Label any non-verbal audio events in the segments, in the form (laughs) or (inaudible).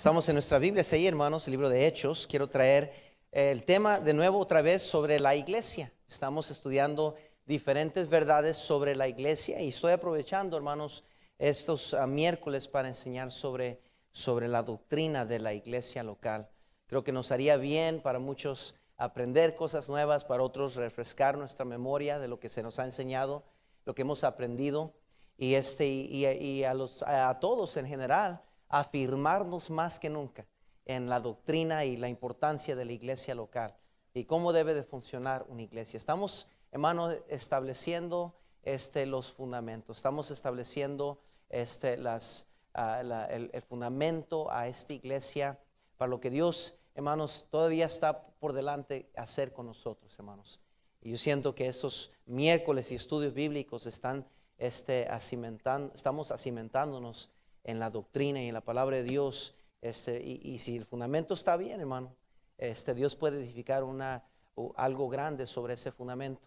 Estamos en nuestra Biblia ahí, hermanos, el libro de Hechos. Quiero traer eh, el tema de nuevo otra vez sobre la iglesia. Estamos estudiando diferentes verdades sobre la iglesia y estoy aprovechando, hermanos, estos ah, miércoles para enseñar sobre, sobre la doctrina de la iglesia local. Creo que nos haría bien para muchos aprender cosas nuevas, para otros refrescar nuestra memoria de lo que se nos ha enseñado, lo que hemos aprendido y, este, y, a, los, a todos en general afirmarnos más que nunca en la doctrina y la importancia de la iglesia local y cómo debe de funcionar una iglesia. Estamos, hermanos estableciendo este, los fundamentos, estamos estableciendo este, las, ah, el, fundamento a esta iglesia para lo que Dios, hermanos, todavía está por delante hacer con nosotros, hermanos. Y yo siento que estos miércoles y estudios bíblicos están este, estamos asimentándonos en la doctrina y en la palabra de Dios. Este, y, si el fundamento está bien, hermano, este, Dios puede edificar una, algo grande sobre ese fundamento.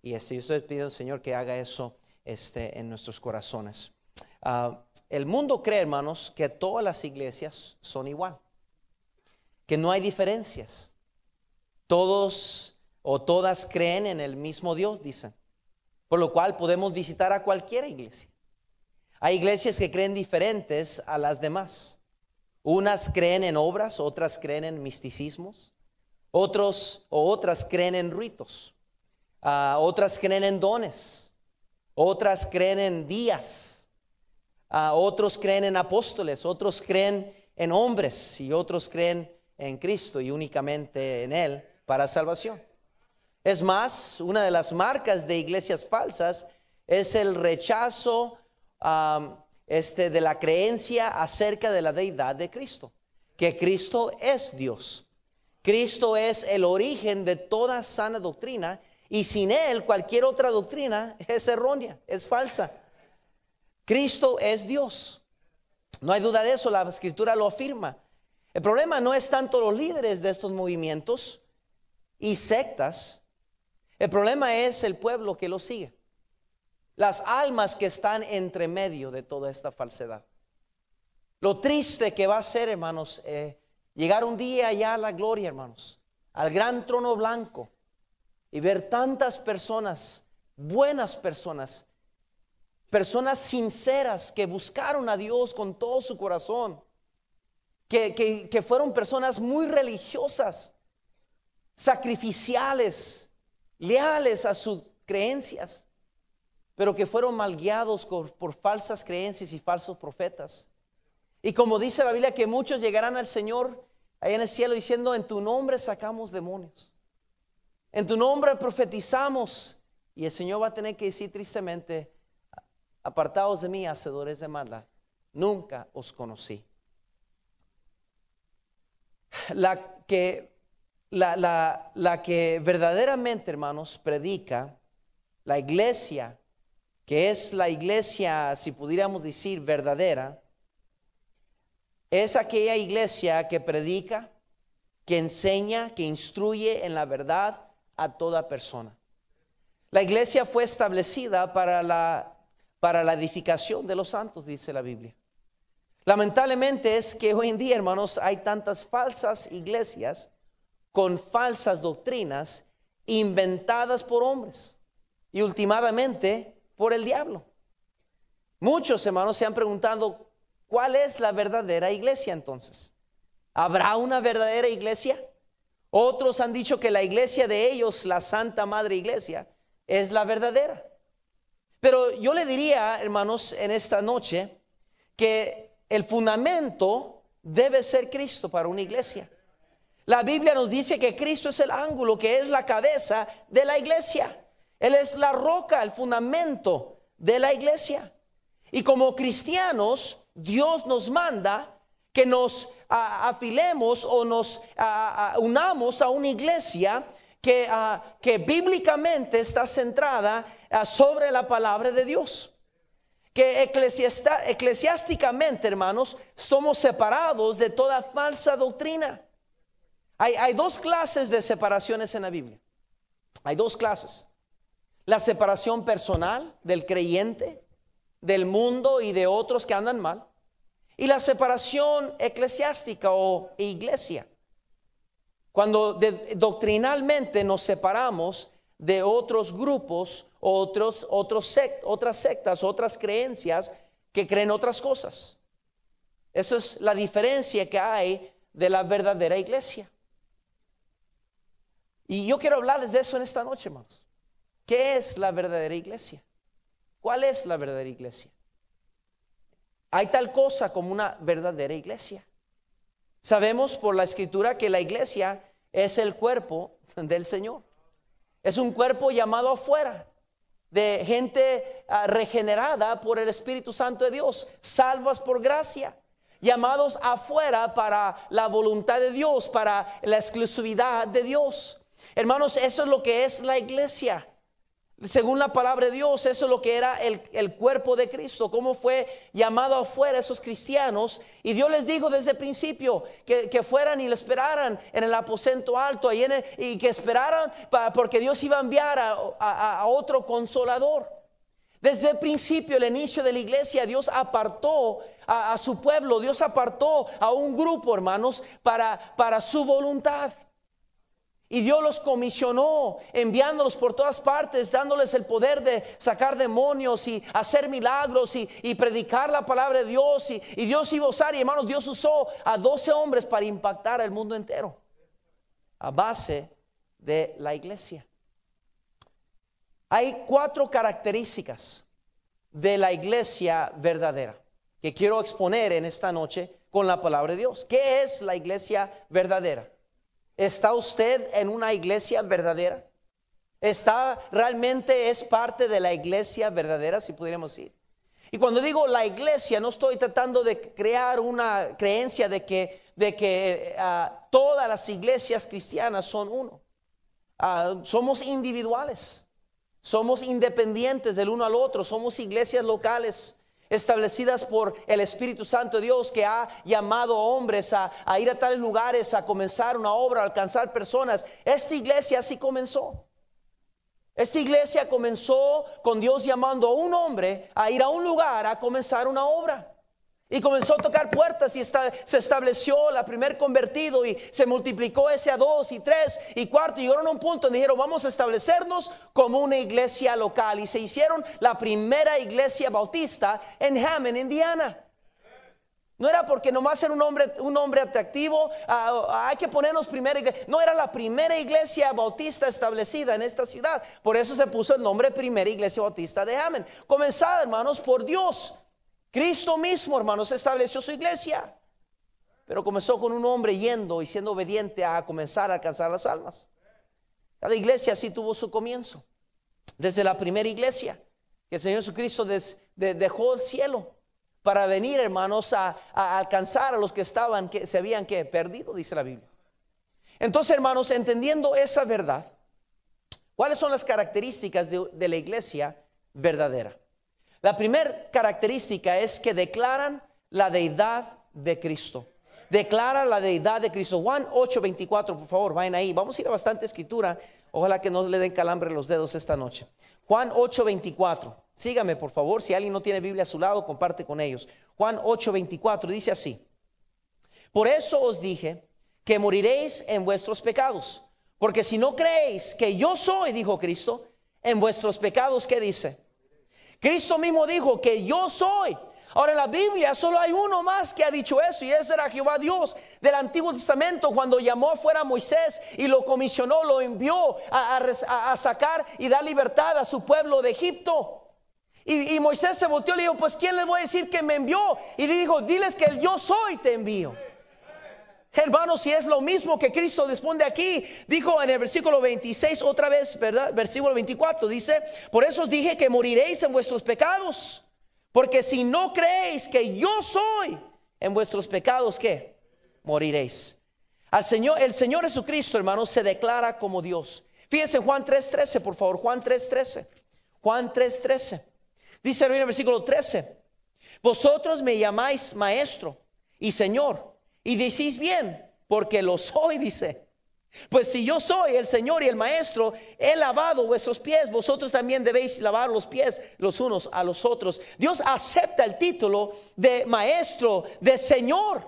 Y este, yo estoy pidiendo al Señor que haga eso este, en nuestros corazones. Ah, el mundo cree, hermanos, que todas las iglesias son igual, que no hay diferencias. Todos o todas creen en el mismo Dios, dicen. Por lo cual podemos visitar a cualquier iglesia. Hay iglesias que creen diferentes a las demás. Unas creen en obras, otras creen en misticismos, otros o otras creen en ritos, ah, otras creen en dones, otras creen en días, ah, otros creen en apóstoles, otros creen en hombres y otros creen en Cristo y únicamente en Él para salvación. Es más, una de las marcas de iglesias falsas es el rechazo este, de la creencia acerca de la deidad de Cristo, que Cristo es Dios. Cristo es el origen de toda sana doctrina y sin Él cualquier otra doctrina es errónea, es falsa. Cristo es Dios. No hay duda de eso, la escritura lo afirma. El problema no es tanto los líderes de estos movimientos y sectas, el problema es el pueblo que los sigue las almas que están entre medio de toda esta falsedad. Lo triste que va a ser, hermanos, eh, llegar un día allá a la gloria, hermanos, al gran trono blanco y ver tantas personas, buenas personas, personas sinceras que buscaron a Dios con todo su corazón, que, que fueron personas muy religiosas, sacrificiales, leales a sus creencias pero que fueron mal guiados por, falsas creencias y falsos profetas. Y como dice la Biblia, que muchos llegarán al Señor ahí en el cielo diciendo, en tu nombre sacamos demonios, en tu nombre profetizamos. Y el Señor va a tener que decir tristemente, apartados de mí, hacedores de maldad, nunca os conocí. La que, la, la, la que verdaderamente, hermanos, predica, la iglesia que es la iglesia, si pudiéramos decir, verdadera, es aquella iglesia que predica, que enseña, que instruye en la verdad a toda persona. La iglesia fue establecida para la, para la edificación de los santos, dice la Biblia. Lamentablemente es que hoy en día, hermanos, hay tantas falsas iglesias con falsas doctrinas inventadas por hombres y últimamente por el diablo. Muchos hermanos se han preguntado, ¿cuál es la verdadera iglesia entonces? ¿Habrá una verdadera iglesia? Otros han dicho que la iglesia de ellos, la Santa Madre Iglesia, es la verdadera. Pero yo le diría, hermanos, en esta noche, que el fundamento debe ser Cristo para una iglesia. La Biblia nos dice que Cristo es el ángulo, que es la cabeza de la iglesia. Él es la roca, el fundamento de la iglesia. Y como cristianos, Dios nos manda que nos afilemos o nos unamos a una iglesia que, que bíblicamente está centrada sobre la palabra de Dios. Que eclesiásticamente, hermanos, somos separados de toda falsa doctrina. Hay, hay dos clases de separaciones en la Biblia. Hay dos clases la separación personal del creyente, del mundo y de otros que andan mal, y la separación eclesiástica o iglesia, cuando doctrinalmente nos separamos de otros grupos, otros, otros otras sectas, otras creencias que creen otras cosas. Esa es la diferencia que hay de la verdadera iglesia. Y yo quiero hablarles de eso en esta noche, hermanos. ¿Qué es la verdadera iglesia? ¿Cuál es la verdadera iglesia? Hay tal cosa como una verdadera iglesia. Sabemos por la escritura que la iglesia es el cuerpo del Señor. Es un cuerpo llamado afuera, de gente ah, regenerada por el Espíritu Santo de Dios, salvas por gracia, llamados afuera para la voluntad de Dios, para la exclusividad de Dios. Hermanos, eso es lo que es la iglesia. Según la palabra de Dios, eso es lo que era el, cuerpo de Cristo, cómo fue llamado afuera esos cristianos. Y Dios les dijo desde el principio que, fueran y lo esperaran en el aposento alto y que esperaran para, porque Dios iba a enviar a, otro consolador. Desde el principio, el inicio de la iglesia, Dios apartó a, su pueblo, Dios apartó a un grupo, hermanos, para, para su voluntad. Y Dios los comisionó, enviándolos por todas partes, dándoles el poder de sacar demonios y hacer milagros y, predicar la palabra de Dios. Y, y, Dios iba a usar, y hermanos, Dios usó a 12 hombres para impactar al mundo entero, a base de la iglesia. Hay cuatro características de la iglesia verdadera que quiero exponer en esta noche con la palabra de Dios. ¿Qué es la iglesia verdadera? ¿Está usted en una iglesia verdadera? ¿Está realmente es parte de la iglesia verdadera, si pudiéramos ir? Y cuando digo la iglesia, no estoy tratando de crear una creencia de que, de que ah, todas las iglesias cristianas son uno. Ah, somos individuales, somos independientes del uno al otro, somos iglesias locales, establecidas por el Espíritu Santo de Dios que ha llamado a hombres a, a ir a tales lugares, a comenzar una obra, a alcanzar personas. Esta iglesia así comenzó. Esta iglesia comenzó con Dios llamando a un hombre a ir a un lugar a comenzar una obra. Y comenzó a tocar puertas y se estableció la primer convertido y se multiplicó ese a dos y tres y cuarto. Y llegaron a un punto y dijeron, vamos a establecernos como una iglesia local. Y se hicieron la primera iglesia bautista en Hammond, Indiana. No era porque nomás era un hombre, un hombre atractivo, ah, ah, hay que ponernos primera iglesia. No era la primera iglesia bautista establecida en esta ciudad. Por eso se puso el nombre Primera Iglesia Bautista de Hammond. Comenzada, hermanos, por Dios Cristo mismo, hermanos, estableció su iglesia. Pero comenzó con un hombre yendo y siendo obediente a comenzar a alcanzar las almas. Cada iglesia así tuvo su comienzo. Desde la primera iglesia, que el Señor Jesucristo dejó el cielo para venir, hermanos, a, alcanzar a los que estaban, que se habían que perdido, dice la Biblia. Entonces, hermanos, entendiendo esa verdad, ¿cuáles son las características de la iglesia verdadera? La primera característica es que declaran la deidad de Cristo. Declara la deidad de Cristo. Juan 8:24, por favor, vayan ahí. Vamos a ir a bastante escritura. Ojalá que no le den calambre los dedos esta noche. Juan 8:24. Sígame, por favor. Si alguien no tiene Biblia a su lado, comparte con ellos. Juan 8:24 dice así. Por eso os dije que moriréis en vuestros pecados. Porque si no creéis que yo soy, dijo Cristo, en vuestros pecados, ¿qué dice? Cristo mismo dijo que yo soy. Ahora en la Biblia solo hay uno más que ha dicho eso y ese era Jehová Dios del Antiguo Testamento cuando llamó fuera a Moisés y lo comisionó, lo envió a, sacar y dar libertad a su pueblo de Egipto. Y, y, Moisés se volteó y le dijo, pues ¿quién le voy a decir que me envió? Y dijo, diles que el yo soy te envío. Hermanos, si es lo mismo que Cristo responde aquí, dijo en el versículo 26 otra vez, ¿verdad? Versículo 24 dice, por eso dije que moriréis en vuestros pecados, porque si no creéis que yo soy en vuestros pecados, ¿qué? Moriréis. Al Señor, el Señor Jesucristo, hermano, se declara como Dios. Fíjense Juan 3:13, por favor, Juan 3:13. Juan 3:13. Dice en el versículo 13, vosotros me llamáis maestro y Señor y decís bien, porque lo soy, dice. Pues si yo soy el Señor y el Maestro, he lavado vuestros pies, vosotros también debéis lavar los pies los unos a los otros. Dios acepta el título de Maestro, de Señor.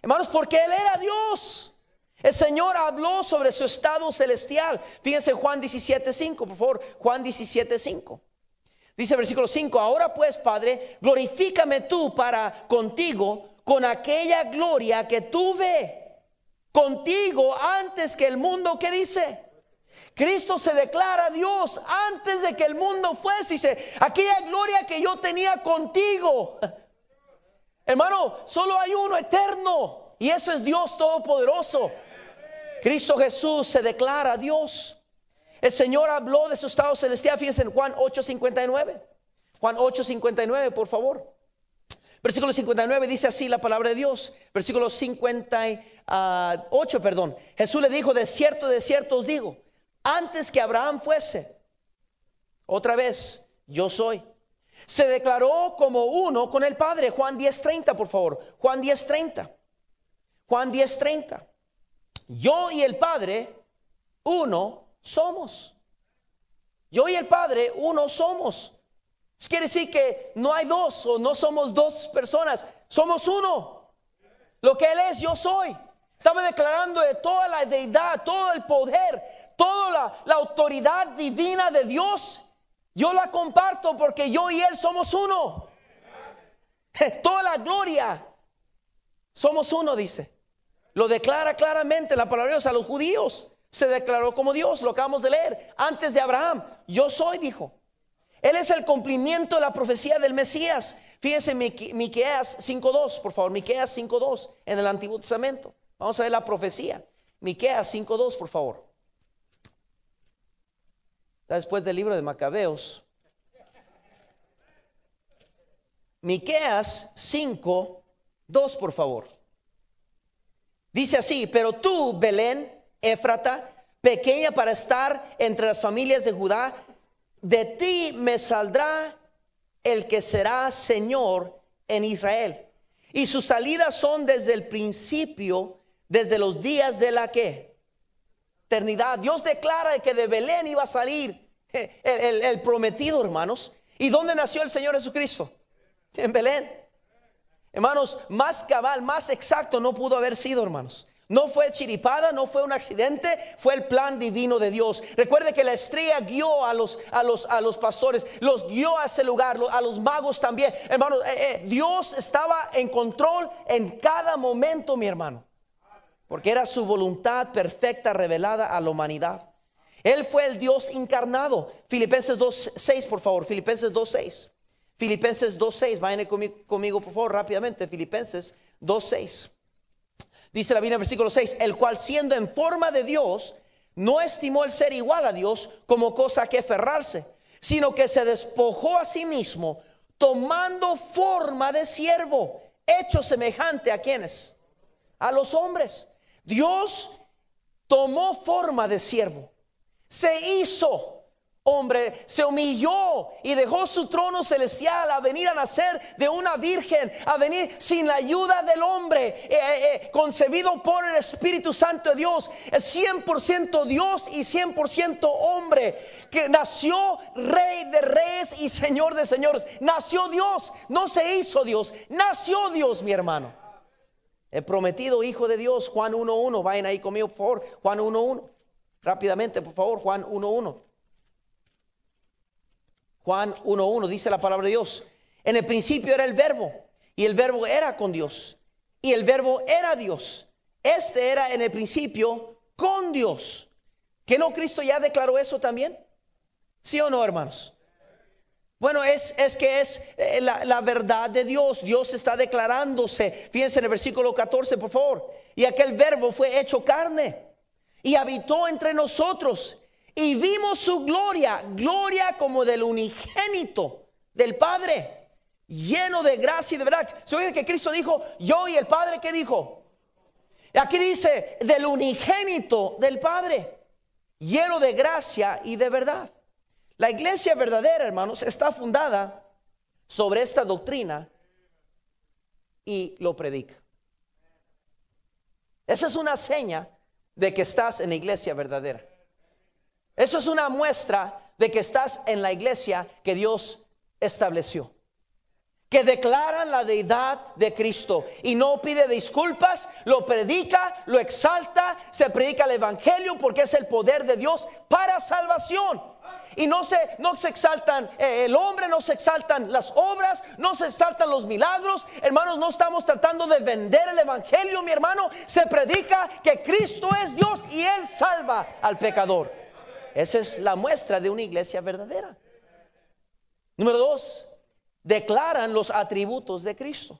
Hermanos, porque Él era Dios. El Señor habló sobre su estado celestial. Fíjense Juan 17.5, por favor, Juan 17.5. Dice versículo 5, ahora pues, Padre, glorifícame tú para contigo con aquella gloria que tuve contigo antes que el mundo, ¿qué dice? Cristo se declara Dios antes de que el mundo fuese. Dice, aquella gloria que yo tenía contigo. Hermano, solo hay uno eterno y eso es Dios Todopoderoso. Cristo Jesús se declara Dios. El Señor habló de su estado celestial, fíjense en Juan 8:59. Juan 8:59, por favor. Versículo 59 dice así la palabra de Dios. Versículo 58, perdón. Jesús le dijo, de cierto, de cierto os digo, antes que Abraham fuese, otra vez, yo soy. Se declaró como uno con el Padre. Juan 10.30, por favor. Juan 10.30. Juan 10.30. Yo y el Padre, uno somos. Yo y el Padre, uno somos. Quiere decir que no hay dos o no somos dos personas, somos uno. Lo que Él es, yo soy. estaba declarando de toda la deidad, todo el poder, toda la, la autoridad divina de Dios. Yo la comparto porque yo y Él somos uno. (laughs) Toda la gloria. Somos uno, dice. Lo declara claramente la palabra de Dios a los judíos. Se declaró como Dios, lo acabamos de leer. Antes de Abraham, yo soy, dijo. Él es el cumplimiento de la profecía del Mesías. Fíjense Miqueas 5:2, por favor, Miqueas 5:2 en el Antiguo Testamento. Vamos a ver la profecía. Miqueas 5:2, por favor. después del libro de Macabeos. Miqueas 5.2 por favor. Dice así, pero tú, Belén, Éfrata, pequeña para estar entre las familias de Judá, de ti me saldrá el que será Señor en Israel. Y sus salidas son desde el principio, desde los días de la que eternidad. Dios declara que de Belén iba a salir eh, el, el prometido, hermanos. ¿Y dónde nació el Señor Jesucristo? En Belén. Hermanos, más cabal, más exacto no pudo haber sido, hermanos. No fue chiripada, no fue un accidente, fue el plan divino de Dios. Recuerde que la estrella guió a los, a los, a los pastores, los guió a ese lugar, a los magos también. Hermano, eh, eh, Dios estaba en control en cada momento, mi hermano. Porque era su voluntad perfecta revelada a la humanidad. Él fue el Dios encarnado. Filipenses 2.6, por favor. Filipenses 2.6. Filipenses 2.6. Vayan conmigo, conmigo, por favor, rápidamente. Filipenses 2.6. Dice la Biblia versículo 6, el cual siendo en forma de Dios, no estimó el ser igual a Dios como cosa que aferrarse, sino que se despojó a sí mismo, tomando forma de siervo, hecho semejante a quienes, a los hombres. Dios tomó forma de siervo, se hizo hombre se humilló y dejó su trono celestial a venir a nacer de una virgen, a venir sin la ayuda del hombre, eh, eh, eh, concebido por el Espíritu Santo de Dios, es 100% Dios y 100% hombre, que nació rey de reyes y señor de señores, nació Dios, no se hizo Dios, nació Dios mi hermano. El prometido hijo de Dios, Juan 1.1, vayan ahí conmigo por favor, Juan 1.1, rápidamente por favor, Juan 1.1. Juan 1.1 dice la palabra de Dios. En el principio era el verbo y el verbo era con Dios y el verbo era Dios. Este era en el principio con Dios. ¿Que no Cristo ya declaró eso también? ¿Sí o no, hermanos? Bueno, es, es que es eh, la, la, verdad de Dios. Dios está declarándose. Fíjense en el versículo 14, por favor. Y aquel verbo fue hecho carne y habitó entre nosotros y vimos su gloria, gloria como del unigénito del Padre, lleno de gracia y de verdad. ¿Se oye que Cristo dijo, yo y el Padre, ¿qué dijo? Aquí dice, del unigénito del Padre, lleno de gracia y de verdad. La iglesia verdadera, hermanos, está fundada sobre esta doctrina y lo predica. Esa es una seña de que estás en la iglesia verdadera. Eso es una muestra de que estás en la iglesia que Dios estableció. Que declaran la deidad de Cristo y no pide disculpas, lo predica, lo exalta, se predica el Evangelio porque es el poder de Dios para salvación. Y no se, no se exaltan eh, el hombre, no se exaltan las obras, no se exaltan los milagros. Hermanos, no estamos tratando de vender el Evangelio, mi hermano. Se predica que Cristo es Dios y Él salva al pecador. Esa es la muestra de una iglesia verdadera. Número dos, declaran los atributos de Cristo.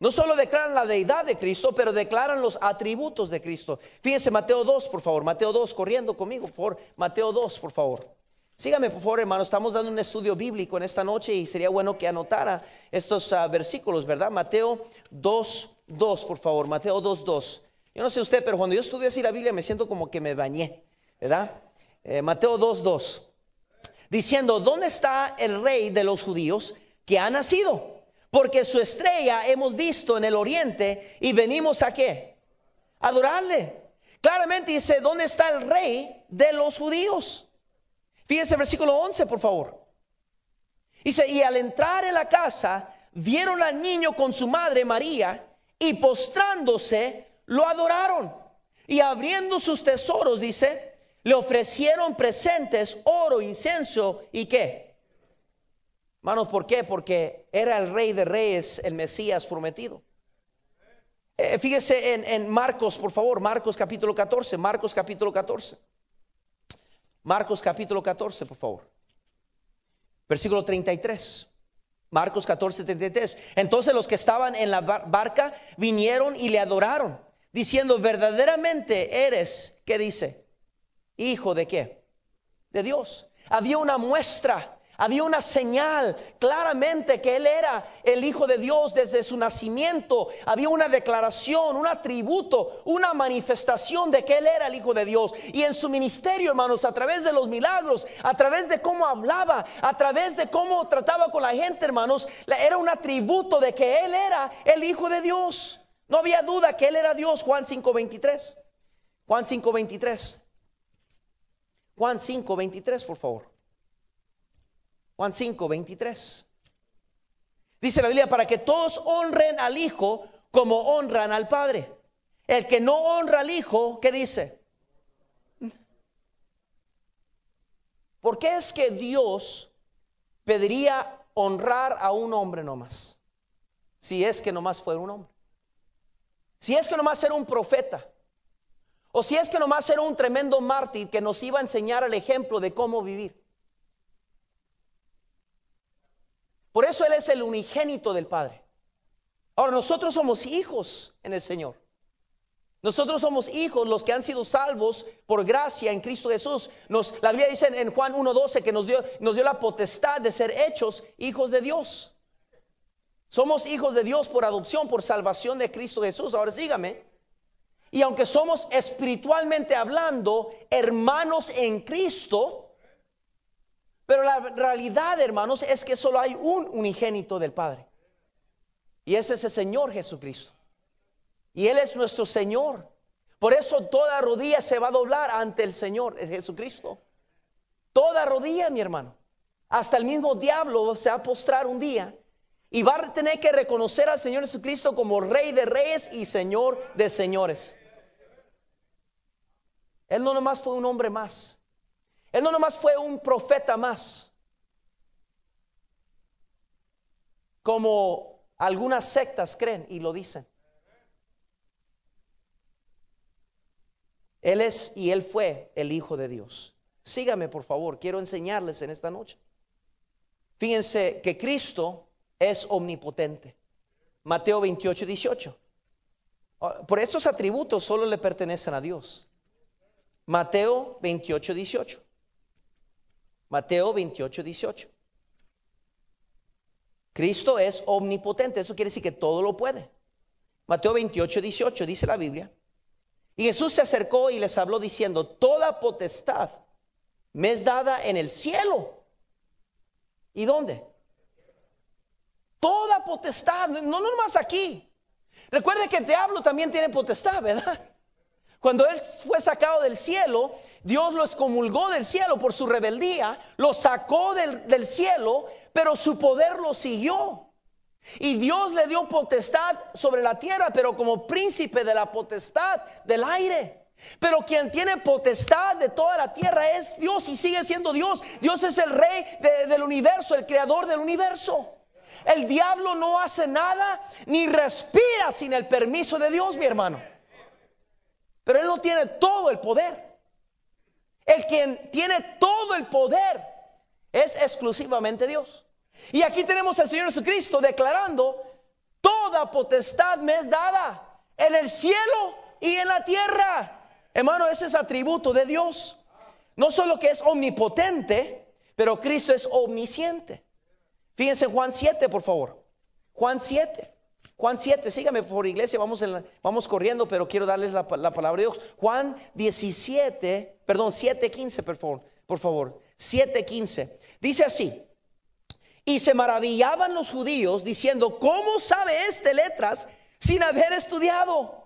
No solo declaran la deidad de Cristo, pero declaran los atributos de Cristo. Fíjense Mateo 2, por favor. Mateo 2, corriendo conmigo, por favor. Mateo 2, por favor. Sígame, por favor, hermano. Estamos dando un estudio bíblico en esta noche y sería bueno que anotara estos ah, versículos, ¿verdad? Mateo 2, 2, por favor. Mateo 2, 2. Yo no sé usted, pero cuando yo estudio así la Biblia me siento como que me bañé, ¿verdad? Eh, Mateo Mateo 2.2, diciendo, ¿dónde está el rey de los judíos que ha nacido? Porque su estrella hemos visto en el oriente y venimos a qué? Adorarle. Claramente dice, ¿dónde está el rey de los judíos? Fíjense versículo 11, por favor. Dice, y al entrar en la casa, vieron al niño con su madre María y postrándose, lo adoraron. Y abriendo sus tesoros, dice, le ofrecieron presentes, oro, incenso y qué. Hermanos ¿por qué? Porque era el rey de reyes, el Mesías prometido. Eh, fíjese en, Marcos, por favor, Marcos capítulo 14, Marcos capítulo 14. Marcos capítulo 14, por favor. Versículo 33. Marcos 14, 33. Entonces los que estaban en la barca vinieron y le adoraron, diciendo, verdaderamente eres, ¿qué dice? hijo de qué? De Dios. Había una muestra, había una señal claramente que él era el hijo de Dios desde su nacimiento. Había una declaración, un atributo, una manifestación de que él era el hijo de Dios. Y en su ministerio, hermanos, a través de los milagros, a través de cómo hablaba, a través de cómo trataba con la gente, hermanos, era un atributo de que él era el hijo de Dios. No había duda que él era Dios, Juan 5:23. Juan 5:23. Juan 5, 23, por favor. Juan 5, 23. Dice la Biblia, para que todos honren al Hijo como honran al Padre. El que no honra al Hijo, ¿qué dice? ¿Por qué es que Dios pediría honrar a un hombre nomás? Si es que nomás fuera un hombre. Si es que nomás era un profeta. O si es que nomás era un tremendo mártir que nos iba a enseñar el ejemplo de cómo vivir. Por eso Él es el unigénito del Padre. Ahora, nosotros somos hijos en el Señor. Nosotros somos hijos, los que han sido salvos por gracia en Cristo Jesús. Nos, la Biblia dice en Juan 1.12 que nos dio, nos dio la potestad de ser hechos hijos de Dios. Somos hijos de Dios por adopción, por salvación de Cristo Jesús. Ahora sígame. Y aunque somos espiritualmente hablando hermanos en Cristo, pero la realidad, hermanos, es que solo hay un unigénito del Padre. Y ese es el Señor Jesucristo. Y Él es nuestro Señor. Por eso toda rodilla se va a doblar ante el Señor eh, Jesucristo. Toda rodilla, mi hermano. Hasta el mismo diablo se va a postrar un día y va a tener que reconocer al Señor Jesucristo como Rey de Reyes y Señor de Señores. Él no nomás fue un hombre más. Él no nomás fue un profeta más. Como algunas sectas creen y lo dicen. Él es y él fue el Hijo de Dios. Sígame, por favor, quiero enseñarles en esta noche. Fíjense que Cristo es omnipotente. Mateo 28, 18. Ah, por estos atributos solo le pertenecen a Dios. Mateo 28, 18. Mateo 28, 18. Cristo es omnipotente, eso quiere decir que todo lo puede. Mateo 28, 18 dice la Biblia. Y Jesús se acercó y les habló diciendo, toda potestad me es dada en el cielo. ¿Y dónde? Toda potestad, no nomás aquí. Recuerde que el diablo también tiene potestad, ¿verdad? Cuando él fue sacado del cielo, Dios lo excomulgó del cielo por su rebeldía, lo sacó del, cielo, pero su poder lo siguió. Y Dios le dio potestad sobre la tierra, pero como príncipe de la potestad del aire. Pero quien tiene potestad de toda la tierra es Dios y sigue siendo Dios. Dios es el rey del universo, el creador del universo. El diablo no hace nada ni respira sin el permiso de Dios, mi hermano. Pero Él no tiene todo el poder. El quien tiene todo el poder es exclusivamente Dios. Y aquí tenemos al Señor Jesucristo declarando, toda potestad me es dada en el cielo y en la tierra. Hermano, ese es atributo de Dios. No solo que es omnipotente, pero Cristo es omnisciente. Fíjense Juan 7, por favor. Juan 7. Juan 7, sígame por iglesia, vamos, vamos corriendo, pero quiero darles la, palabra de Dios. Juan 17, perdón, 7.15, por favor, por favor, 7.15. Dice así, y se maravillaban los judíos diciendo, ¿cómo sabe este letras sin haber estudiado?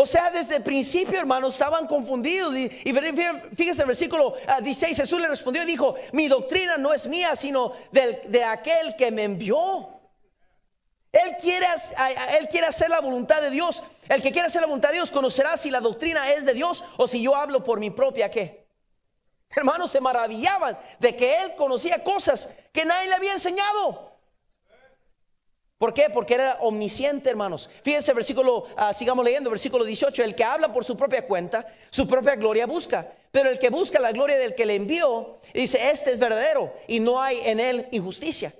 O sea, desde el principio, hermanos, estaban confundidos. Y, fíjense fíjese el versículo 16, ah, Jesús le respondió y dijo, mi doctrina no es mía, sino de aquel que me envió. Él quiere, hacer la voluntad de Dios. El que quiere hacer la voluntad de Dios conocerá si la doctrina es de Dios o si yo hablo por mi propia qué. Hermanos se maravillaban de que él conocía cosas que nadie le había enseñado. ¿Por qué? Porque era omnisciente, hermanos. Fíjense, versículo, ah, sigamos leyendo, versículo 18. El que habla por su propia cuenta, su propia gloria busca. Pero el que busca la gloria del que le envió, dice, este es verdadero y no hay en él injusticia.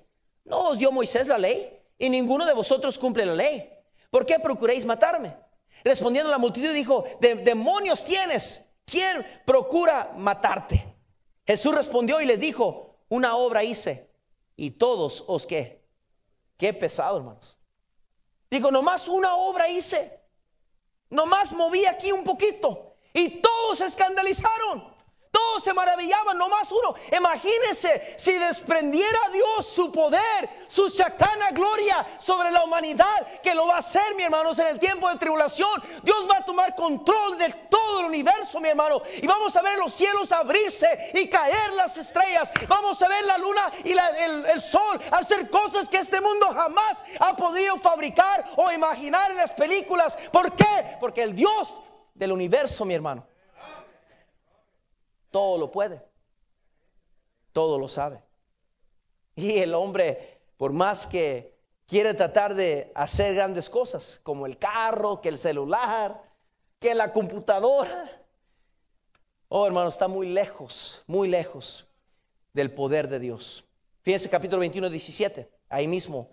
No dio Moisés la ley y ninguno de vosotros cumple la ley. ¿Por qué procuráis matarme? Respondiendo la multitud dijo, de, demonios tienes, ¿quién procura matarte? Jesús respondió y les dijo, una obra hice y todos os qué? qué pesado hermanos. Digo, nomás una obra hice, nomás moví aquí un poquito y todos se escandalizaron. Todos se maravillaban, no más uno. Imagínense si desprendiera Dios su poder, su sacana gloria sobre la humanidad, que lo va a hacer, mi hermanos, en el tiempo de tribulación. Dios va a tomar control de todo el universo, mi hermano. Y vamos a ver los cielos abrirse y caer las estrellas. Vamos a ver la luna y el, el sol hacer cosas que este mundo jamás ha podido fabricar o imaginar en las películas. ¿Por qué? Porque el Dios del universo, mi hermano todo lo puede, todo lo sabe. Y el hombre, por más que quiere tratar de hacer grandes cosas, como el carro, que el celular, que la computadora, oh hermano, está muy lejos, muy lejos del poder de Dios. Fíjense capítulo 21, 17, ahí mismo,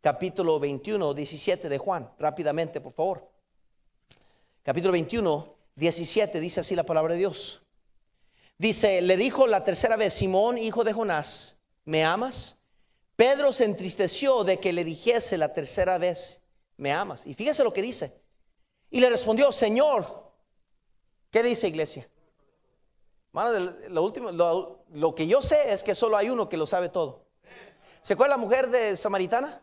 capítulo 21, 17 de Juan, rápidamente, por favor. Capítulo 21, 17 dice así la palabra de Dios. Dice, le dijo la tercera vez, Simón, hijo de Jonás, ¿me amas? Pedro se entristeció de que le dijese la tercera vez, ¿me amas? Y fíjese lo que dice. Y le respondió, Señor, ¿qué dice iglesia? lo, último, lo, que yo sé es que solo hay uno que lo sabe todo. ¿Se acuerda la mujer de Samaritana?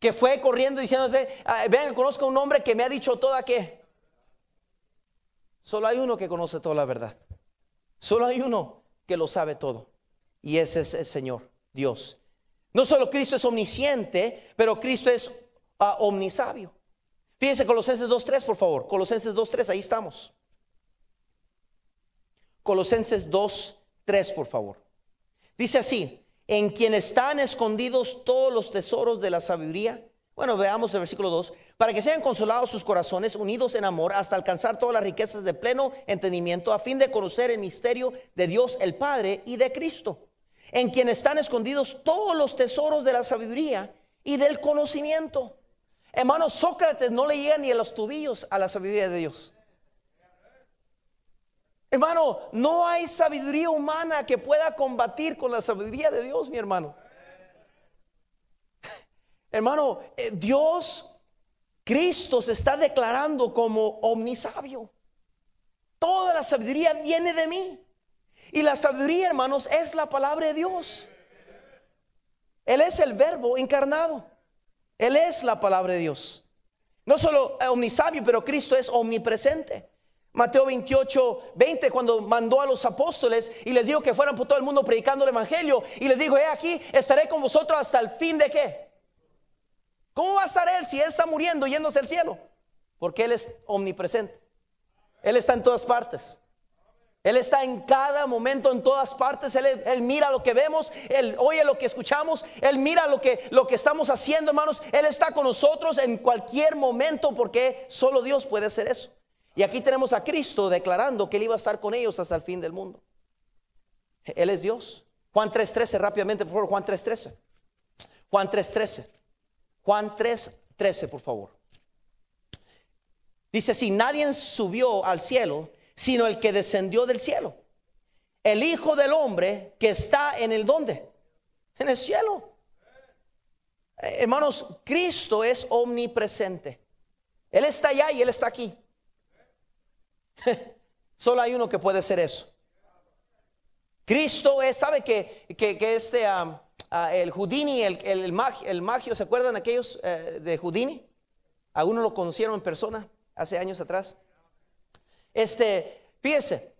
Que fue corriendo diciéndose, ah, Ven conozco a un hombre que me ha dicho toda qué? Solo hay uno que conoce toda la verdad. Solo hay uno que lo sabe todo. Y ese es el Señor, Dios. No solo Cristo es omnisciente, pero Cristo es ah, omnisabio. Fíjense Colosenses 2.3, por favor. Colosenses 2.3, ahí estamos. Colosenses 2.3, por favor. Dice así, en quien están escondidos todos los tesoros de la sabiduría bueno, veamos el versículo 2. Para que sean consolados sus corazones, unidos en amor, hasta alcanzar todas las riquezas de pleno entendimiento, a fin de conocer el misterio de Dios el Padre y de Cristo, en quien están escondidos todos los tesoros de la sabiduría y del conocimiento. Hermano, Sócrates no le llega ni a los tubillos a la sabiduría de Dios. Hermano, no hay sabiduría humana que pueda combatir con la sabiduría de Dios, mi hermano. Hermano, eh, Dios, Cristo se está declarando como omnisabio. Toda la sabiduría viene de mí. Y la sabiduría, hermanos, es la palabra de Dios. Él es el verbo encarnado. Él es la palabra de Dios. No solo eh, omnisabio, pero Cristo es omnipresente. Mateo 28, 20, cuando mandó a los apóstoles y les dijo que fueran por todo el mundo predicando el Evangelio, y les dijo, he aquí, estaré con vosotros hasta el fin de qué? ¿Cómo va a estar Él si Él está muriendo yéndose al cielo? Porque Él es omnipresente. Él está en todas partes. Él está en cada momento, en todas partes. Él, mira lo que vemos, Él oye lo que escuchamos, Él mira lo que, lo que estamos haciendo, hermanos. Él está con nosotros en cualquier momento porque solo Dios puede hacer eso. Y aquí tenemos a Cristo declarando que Él iba a estar con ellos hasta el fin del mundo. Él es Dios. Juan 3.13, rápidamente, por favor, Juan 3.13. Juan 3.13. Juan 3, 13, por favor. Dice si nadie subió al cielo, sino el que descendió del cielo. El Hijo del Hombre que está en el donde. En el cielo. Eh, hermanos, Cristo es omnipresente. Él está allá y Él está aquí. (laughs) Solo hay uno que puede ser eso. Cristo es, ¿sabe que, que, este... Ah, el Houdini, el, el, magio, ¿se acuerdan aquellos eh, de Houdini? Algunos lo conocieron en persona hace años atrás. Este, fíjense,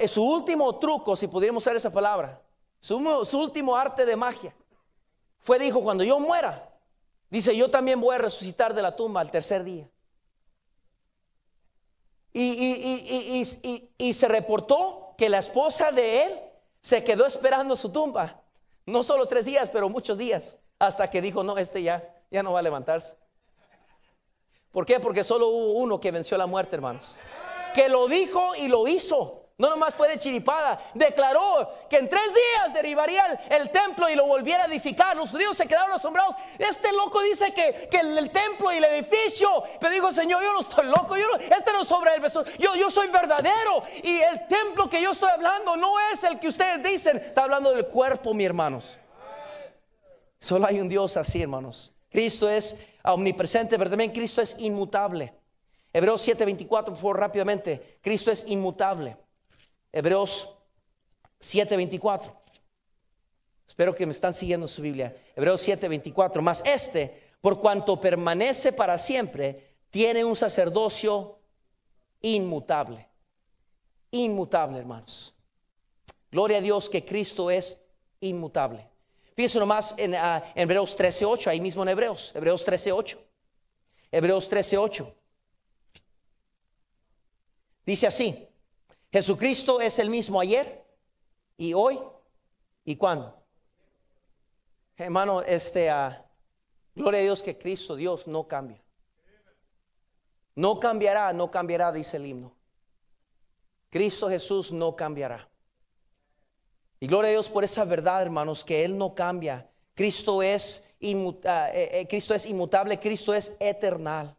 eh, su último truco, si pudiéramos usar esa palabra, su, último arte de magia, fue, dijo, cuando yo muera, dice, yo también voy a resucitar de la tumba al tercer día. y, se reportó que la esposa de él se quedó esperando su tumba no solo tres días, pero muchos días. Hasta que dijo, no, este ya, ya no va a levantarse. ¿Por qué? Porque solo hubo uno que venció la muerte, hermanos. Que lo dijo y lo hizo. No nomás fue de chiripada, declaró que en tres días derribaría el, templo y lo volviera a edificar. Los judíos se quedaron asombrados. Este loco dice que, el, templo y el edificio. Pero digo, Señor, yo no estoy loco, yo no, este no es sobre el beso. Yo, yo soy verdadero. Y el templo que yo estoy hablando no es el que ustedes dicen. Está hablando del cuerpo, mis hermanos. Solo hay un Dios así, hermanos. Cristo es omnipresente, pero también Cristo es inmutable. Hebreos 7:24, por favor, rápidamente. Cristo es inmutable. Hebreos 7:24. Espero que me están siguiendo su Biblia. Hebreos 7:24. Más este, por cuanto permanece para siempre, tiene un sacerdocio inmutable. Inmutable, hermanos. Gloria a Dios que Cristo es inmutable. Fíjense nomás en, ah, en Hebreos 13:8, ahí mismo en Hebreos, Hebreos 13:8. Hebreos 8 Dice así: Jesucristo es el mismo ayer y hoy y cuando Hermano, este, ah, gloria a Dios que Cristo, Dios no cambia. No cambiará, no cambiará, dice el himno. Cristo Jesús no cambiará. Y gloria a Dios por esa verdad, hermanos, que Él no cambia. Cristo es, ah, eh, eh, Cristo es inmutable, Cristo es eternal.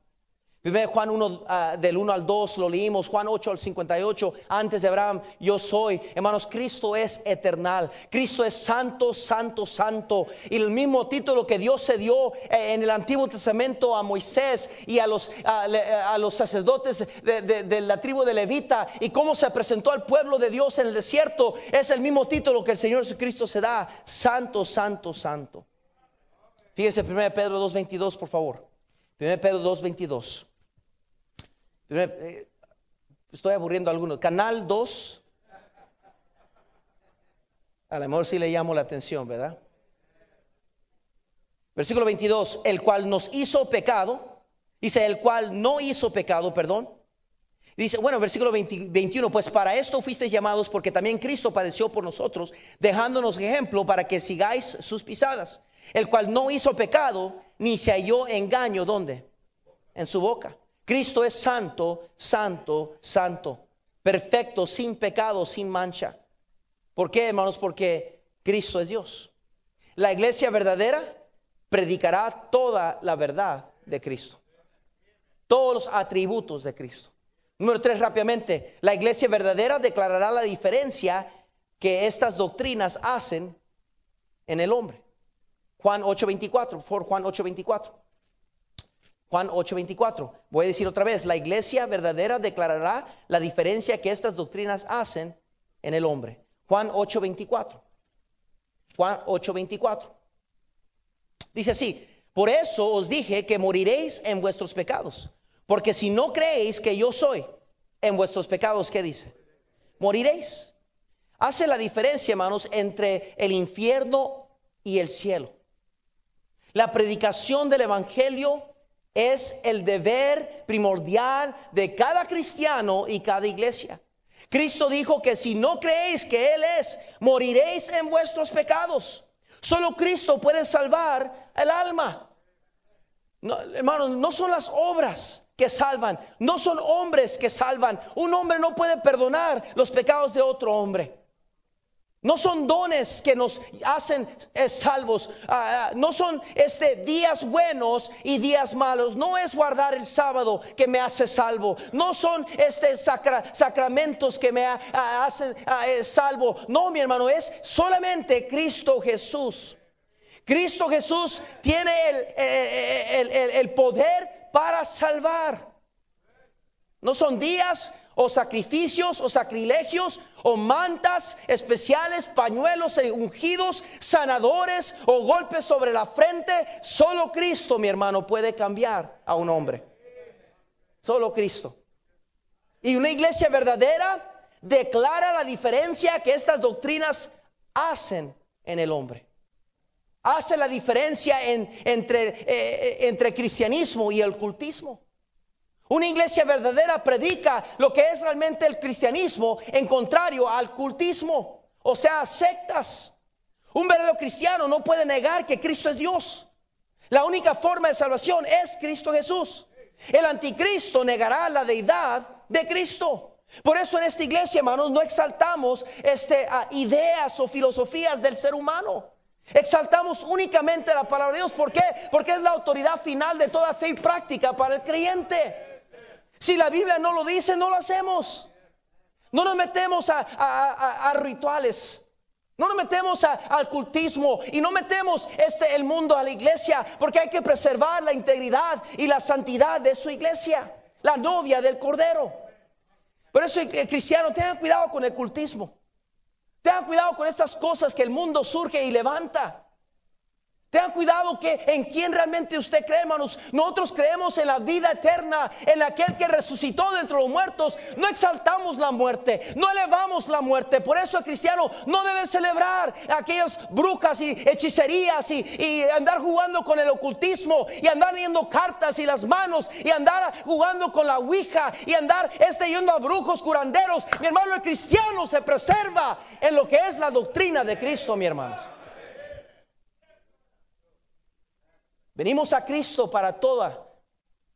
Primero Juan 1 ah, del 1 al 2, lo leímos, Juan 8 al 58, antes de Abraham, yo soy. Hermanos, Cristo es eternal, Cristo es santo, santo, santo. Y el mismo título que Dios se dio eh, en el Antiguo Testamento a Moisés y a los, a, los sacerdotes de, la tribu de Levita y cómo se presentó al pueblo de Dios en el desierto, es el mismo título que el Señor Jesucristo se da, santo, santo, santo. Fíjese 1 Pedro 2.22, por favor. 1 Pedro 2.22. Eh, estoy aburriendo a algunos. Canal 2. A lo mejor sí le llamo la atención, ¿verdad? Versículo 22, el cual nos hizo pecado, dice, el cual no hizo pecado, perdón. Dice, bueno, versículo 21, pues para esto fuisteis llamados porque también Cristo padeció por nosotros, dejándonos ejemplo para que sigáis sus pisadas, el cual no hizo pecado, ni se halló engaño, ¿dónde? En su boca. Cristo es santo, santo, santo, perfecto, sin pecado, sin mancha. ¿Por qué, hermanos? Porque Cristo es Dios. La iglesia verdadera predicará toda la verdad de Cristo, todos los atributos de Cristo. Número tres, rápidamente, la iglesia verdadera declarará la diferencia que estas doctrinas hacen en el hombre. Juan 8:24, por Juan 8:24. Juan 8:24. Voy a decir otra vez, la iglesia verdadera declarará la diferencia que estas doctrinas hacen en el hombre. Juan 8:24. Juan 8:24. Dice así, por eso os dije que moriréis en vuestros pecados, porque si no creéis que yo soy, en vuestros pecados, ¿qué dice? Moriréis. Hace la diferencia, hermanos, entre el infierno y el cielo. La predicación del Evangelio es el deber primordial de cada cristiano y cada iglesia. Cristo dijo que si no creéis que Él es, moriréis en vuestros pecados. Solo Cristo puede salvar el alma. No, hermanos, no son las obras que salvan, no son hombres que salvan. Un hombre no puede perdonar los pecados de otro hombre. No son dones que nos hacen eh, salvos. Ah, ah, no son este, días buenos y días malos. No es guardar el sábado que me hace salvo. No son este, sacramentos que me hacen eh, salvo. No, mi hermano, es solamente Cristo Jesús. Cristo Jesús tiene el eh, poder para salvar. No son días o sacrificios o sacrilegios o mantas especiales, pañuelos e ungidos, sanadores o golpes sobre la frente. Solo Cristo, mi hermano, puede cambiar a un hombre. Solo Cristo. Y una iglesia verdadera declara la diferencia que estas doctrinas hacen en el hombre. Hace la diferencia entre, eh, eh, entre cristianismo y el cultismo. Una iglesia verdadera predica lo que es realmente el cristianismo en contrario al cultismo, o sea, sectas. Un verdadero cristiano no puede negar que Cristo es Dios. La única forma de salvación es Cristo Jesús. El anticristo negará la deidad de Cristo. Por eso en esta iglesia, hermanos, no exaltamos este, ideas o filosofías del ser humano. Exaltamos únicamente la palabra de Dios. ¿Por qué? Porque es la autoridad final de toda fe y práctica para el creyente. Si la Biblia no lo dice, no lo hacemos. No nos metemos a, rituales. No nos metemos al cultismo y no metemos este el mundo a la iglesia, porque hay que preservar la integridad y la santidad de su iglesia, la novia del cordero. Por eso, eh, cristiano, tengan cuidado con el cultismo. Tengan cuidado con estas cosas que el mundo surge y levanta. Ten cuidado que en quién realmente usted cree, hermanos. Nosotros creemos en la vida eterna, en aquel que resucitó dentro de los muertos. No exaltamos la muerte, no elevamos la muerte. Por eso el cristiano no debe celebrar aquellas brujas y hechicerías y, y andar jugando con el ocultismo y andar leyendo cartas y las manos y andar jugando con la ouija y andar este yendo a brujos curanderos. Mi hermano, el cristiano se preserva en lo que es la doctrina de Cristo, mi hermano. Venimos a Cristo para toda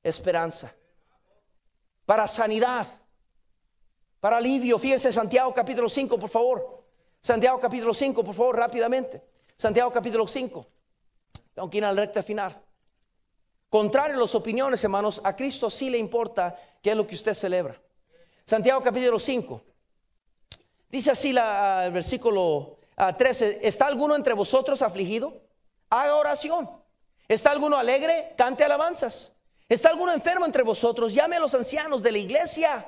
esperanza, para sanidad, para alivio. Fíjense Santiago capítulo 5, por favor. Santiago capítulo 5, por favor, rápidamente. Santiago capítulo 5. Tengo que ir a recta final. Contrario a las opiniones, hermanos, a Cristo sí le importa qué es lo que usted celebra. Santiago capítulo 5. Dice así la, ah, el versículo 13. Ah, ¿Está alguno entre vosotros afligido? Haga oración. ¿Está alguno alegre? Cante alabanzas. ¿Está alguno enfermo entre vosotros? Llame a los ancianos de la iglesia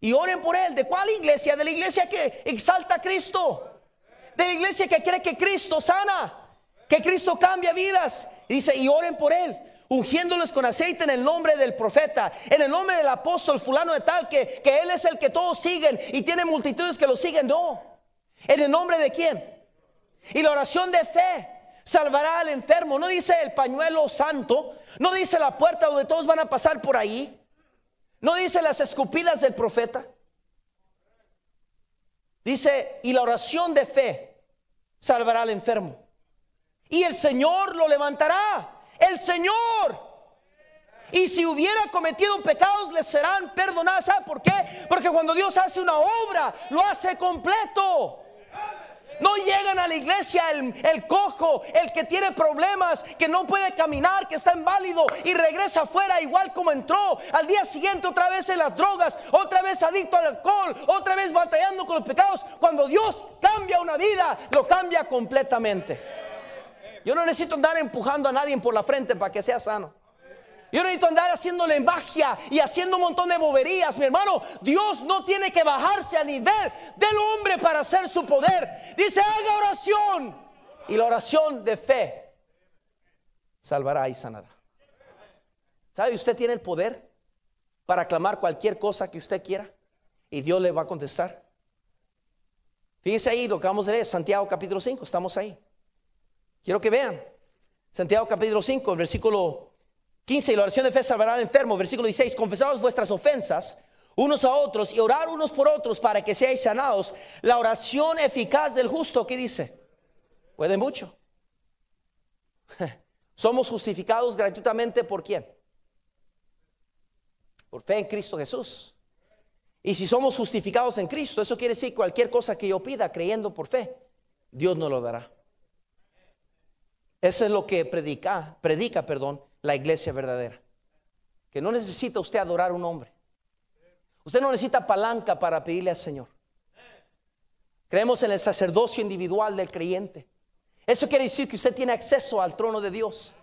y oren por él. ¿De cuál iglesia? De la iglesia que exalta a Cristo. De la iglesia que cree que Cristo sana, que Cristo cambia vidas. Y dice, y oren por él ungiéndoles con aceite en el nombre del profeta, en el nombre del apóstol fulano de tal, que, que, Él es el que todos siguen y tiene multitudes que lo siguen. No, en el nombre de quién. Y la oración de fe salvará al enfermo. No dice el pañuelo santo, no dice la puerta donde todos van a pasar por ahí, no dice las escupidas del profeta. Dice, y la oración de fe salvará al enfermo. Y el Señor lo levantará. El Señor. Y si hubiera cometido pecados, le serán perdonadas. ¿Sabe por qué? Porque cuando Dios hace una obra, lo hace completo. No llegan a la iglesia el, cojo, el que tiene problemas, que no puede caminar, que está inválido y regresa afuera igual como entró. Al día siguiente otra vez en las drogas, otra vez adicto al alcohol, otra vez batallando con los pecados. Cuando Dios cambia una vida, lo cambia completamente. Yo no necesito andar empujando a nadie por la frente para que sea sano. Yo necesito andar haciéndole magia y haciendo un montón de boberías, mi hermano. Dios no tiene que bajarse Al nivel del hombre para hacer su poder. Dice, haga oración. Y la oración de fe salvará y sanará. ¿Sabe? Usted tiene el poder para clamar cualquier cosa que usted quiera y Dios le va a contestar. Fíjese ahí lo que vamos a leer, Santiago capítulo 5, estamos ahí. Quiero que vean. Santiago capítulo 5, versículo 15, la oración de fe salvará al enfermo. Versículo 16, confesados vuestras ofensas unos a otros y orar unos por otros para que seáis sanados. La oración eficaz del justo, ¿qué dice? Puede mucho. (laughs) Somos justificados gratuitamente por quién? Por fe en Cristo Jesús. Y si somos justificados en Cristo, eso quiere decir cualquier cosa que yo pida creyendo por fe, Dios nos lo dará. Eso es lo que predica, predica, perdón, la iglesia verdadera. Que no necesita usted adorar a un hombre. Usted no necesita palanca para pedirle al Señor. Creemos en el sacerdocio individual del creyente. Eso quiere decir que usted tiene acceso al trono de Dios.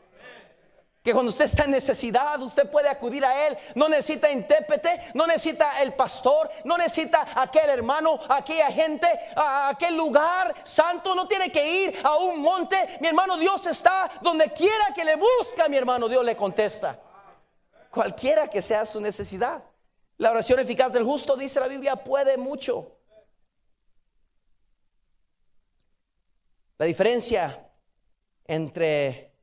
Que cuando usted está en necesidad, usted puede acudir a Él. No necesita intérprete, no necesita el pastor, no necesita aquel hermano, aquella gente, aquel lugar santo. No tiene que ir a un monte. Mi hermano, Dios está donde quiera que le busca, mi hermano, Dios le contesta. Cualquiera que sea su necesidad. La oración eficaz del justo, dice la Biblia, puede mucho. La diferencia entre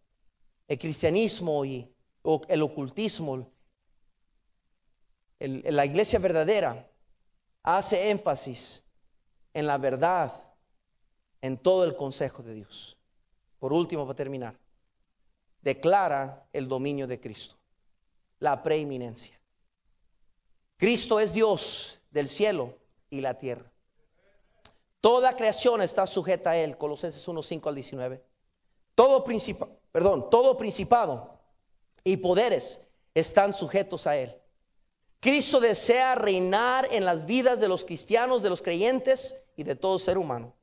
el cristianismo y el ocultismo, la iglesia verdadera hace énfasis en la verdad, en todo el consejo de Dios. Por último, para terminar, declara el dominio de Cristo, la preeminencia. Cristo es Dios del cielo y la tierra. Toda creación está sujeta a Él, Colosenses 1.5 al 19. Todo principal perdón, todo principado y poderes están sujetos a él. Cristo desea reinar en las vidas de los cristianos, de los creyentes y de todo ser humano.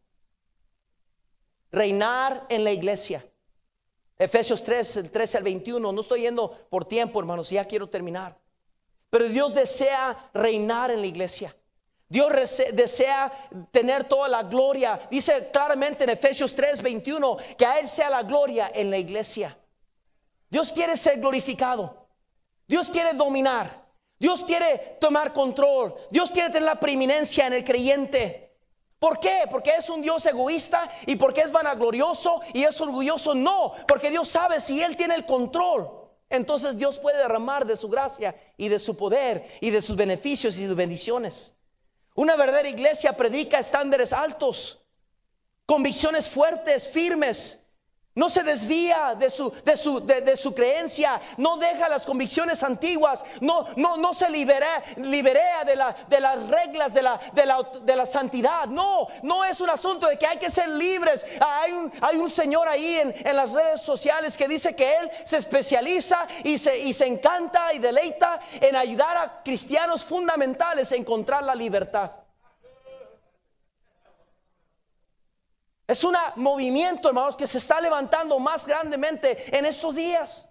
Reinar en la iglesia. Efesios 3, el 13 al 21. No estoy yendo por tiempo, hermanos, ya quiero terminar. Pero Dios desea reinar en la iglesia. Dios desea tener toda la gloria. Dice claramente en Efesios 3, 21, que a Él sea la gloria en la iglesia. Dios quiere ser glorificado. Dios quiere dominar. Dios quiere tomar control. Dios quiere tener la preeminencia en el creyente. ¿Por qué? Porque es un Dios egoísta y porque es vanaglorioso y es orgulloso. No, porque Dios sabe si Él tiene el control. Entonces Dios puede derramar de su gracia y de su poder y de sus beneficios y sus bendiciones. Una verdadera iglesia predica estándares altos, convicciones fuertes, firmes, no se desvía de su, de su, de, su creencia, no deja las convicciones antiguas, no, no, no se libera, liberea de, la, de las reglas de la, santidad. No, no es un asunto de que hay que ser libres. Hay un, hay un señor ahí en, en las redes sociales que dice que él se especializa y se, y se encanta y deleita en ayudar a cristianos fundamentales a encontrar la libertad. Es un movimiento, hermanos, que se está levantando más grandemente en estos días.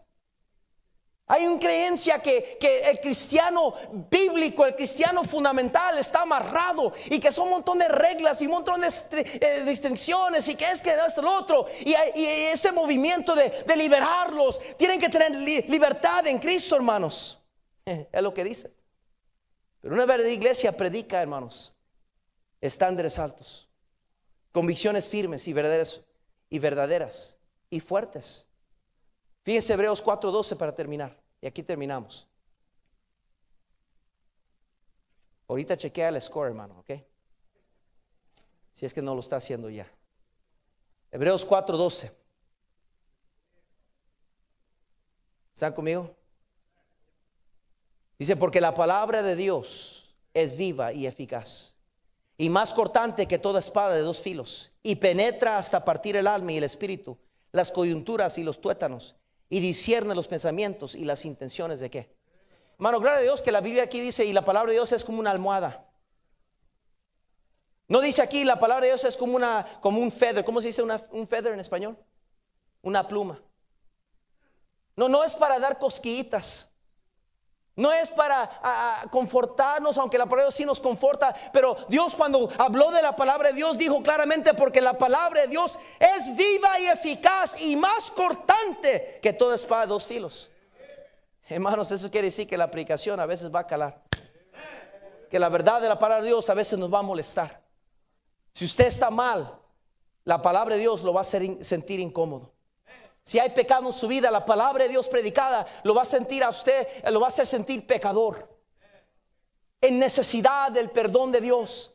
Hay una creencia que, el cristiano bíblico, el cristiano fundamental está amarrado y que son un montón de reglas y un montón de eh, distinciones y que es que no es el otro. Y, ese movimiento de, liberarlos, tienen que tener libertad en Cristo, hermanos. (laughs) Es lo que dice. Pero una verdadera iglesia predica, hermanos, estándares altos. Convicciones firmes y verdaderas y verdaderas y fuertes. Fíjense Hebreos 4:12 para terminar. Y aquí terminamos. Ahorita chequea el score, hermano, ¿ok? Si es que no lo está haciendo ya. Hebreos 4:12. ¿Están conmigo? Dice, porque la palabra de Dios es viva y eficaz y más cortante que toda espada de dos filos, y penetra hasta partir el alma y el espíritu, las coyunturas y los tuétanos, y discierne los pensamientos y las intenciones de qué. Hermano, gloria a Dios que la Biblia aquí dice, y la palabra de Dios es como una almohada. No dice aquí, la palabra de Dios es como, una, como un feather. ¿Cómo se dice un feather en español? Una pluma. No, no es para dar cosquillitas. No es para confortarnos, aunque la palabra sí nos conforta, pero Dios cuando habló de la palabra de Dios dijo claramente porque la palabra de Dios es viva y eficaz y más cortante que toda espada de dos filos. Hermanos, eso quiere decir que la aplicación a veces va a calar. Que la verdad de la palabra de Dios a veces nos va a molestar. Si usted está mal, la palabra de Dios lo va a hacer sentir incómodo. Si hay pecado en su vida, la palabra de Dios predicada lo va a sentir a usted, lo va a hacer sentir pecador. En necesidad del perdón de Dios.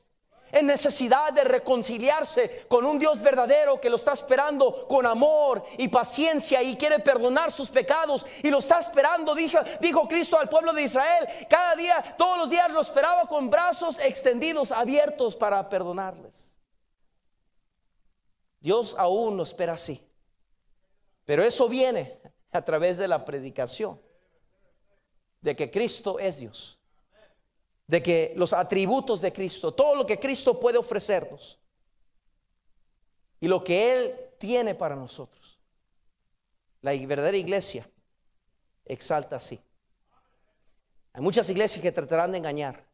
En necesidad de reconciliarse con un Dios verdadero que lo está esperando con amor y paciencia y quiere perdonar sus pecados y lo está esperando, dijo, dijo Cristo al pueblo de Israel. Cada día, todos los días lo esperaba con brazos extendidos, abiertos para perdonarles. Dios aún lo espera así. Pero eso viene a través de la predicación, de que Cristo es Dios, de que los atributos de Cristo, todo lo que Cristo puede ofrecernos y lo que Él tiene para nosotros. La verdadera iglesia exalta así. Hay muchas iglesias que tratarán de engañar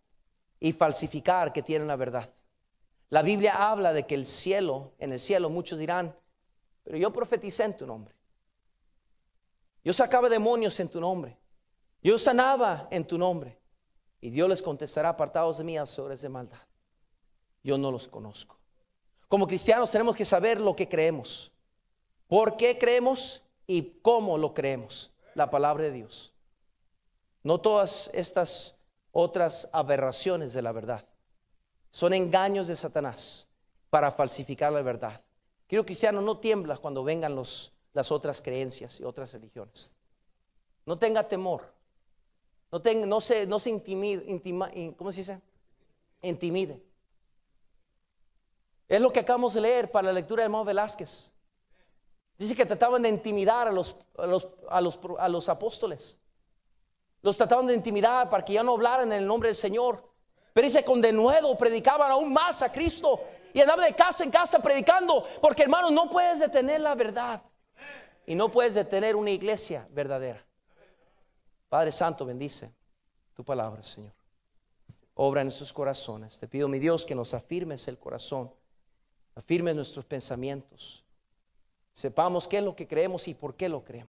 y falsificar que tienen la verdad. La Biblia habla de que el cielo, en el cielo muchos dirán, pero yo profeticé en tu nombre. Yo sacaba demonios en tu nombre. Yo sanaba en tu nombre. Y Dios les contestará apartados de mí, obras de maldad. Yo no los conozco. Como cristianos tenemos que saber lo que creemos. ¿Por qué creemos y cómo lo creemos? La palabra de Dios. No todas estas otras aberraciones de la verdad. Son engaños de Satanás para falsificar la verdad. Quiero cristiano, no tiemblas cuando vengan los las otras creencias y otras religiones. No tenga temor. No, tenga, no se, no se intimide, intima, ¿cómo se dice? Intimide. Es lo que acabamos de leer para la lectura de hermano Velázquez. Dice que trataban de intimidar a los, a los, a los, a los apóstoles. Los trataban de intimidar para que ya no hablaran en el nombre del Señor. Pero dice, con denuedo predicaban aún más a Cristo y andaba de casa en casa predicando. Porque hermano, no puedes detener la verdad. Y no puedes detener una iglesia verdadera. Padre Santo, bendice tu palabra, Señor. Obra en sus corazones. Te pido, mi Dios, que nos afirmes el corazón, afirmes nuestros pensamientos. Sepamos qué es lo que creemos y por qué lo creemos.